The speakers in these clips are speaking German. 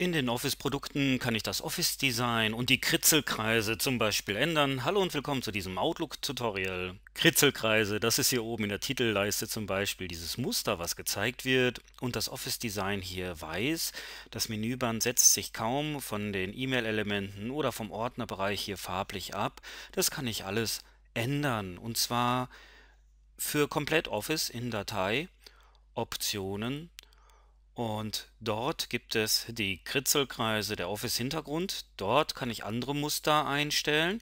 In den Office-Produkten kann ich das Office-Design und die Kritzelkreise zum Beispiel ändern. Hallo und willkommen zu diesem Outlook-Tutorial. Kritzelkreise, das ist hier oben in der Titelleiste zum Beispiel dieses Muster, was gezeigt wird. Und das Office-Design hier weiß. Das Menüband setzt sich kaum von den E-Mail-Elementen oder vom Ordnerbereich hier farblich ab. Das kann ich alles ändern. Und zwar für komplett Office in Datei, Optionen, und dort gibt es die Kritzelkreise, der Office-Hintergrund. Dort kann ich andere Muster einstellen.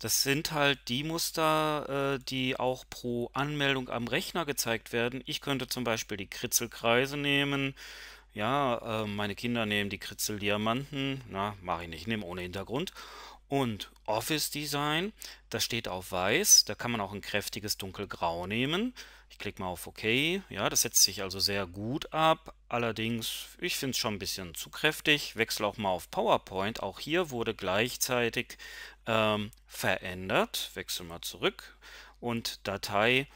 Das sind halt die Muster, äh, die auch pro Anmeldung am Rechner gezeigt werden. Ich könnte zum Beispiel die Kritzelkreise nehmen. Ja, äh, meine Kinder nehmen die Kritzeldiamanten. Na, mache ich nicht, ich nehme ohne Hintergrund. Und Office Design, das steht auf weiß, da kann man auch ein kräftiges dunkelgrau nehmen. Ich klicke mal auf OK, ja, das setzt sich also sehr gut ab. Allerdings, ich finde es schon ein bisschen zu kräftig. Wechsle auch mal auf PowerPoint. Auch hier wurde gleichzeitig ähm, verändert. Wechsle mal zurück und Datei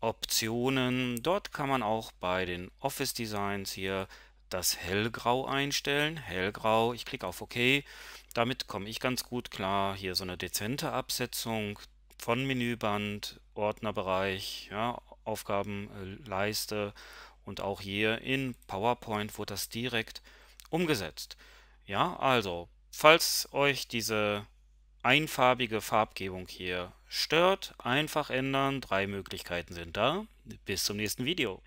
Optionen. Dort kann man auch bei den Office Designs hier das Hellgrau einstellen. Hellgrau, ich klicke auf OK. Damit komme ich ganz gut klar. Hier so eine dezente Absetzung von Menüband, Ordnerbereich, ja, Aufgabenleiste äh, und auch hier in PowerPoint wurde das direkt umgesetzt. Ja, also, falls euch diese einfarbige Farbgebung hier stört, einfach ändern. Drei Möglichkeiten sind da. Bis zum nächsten Video.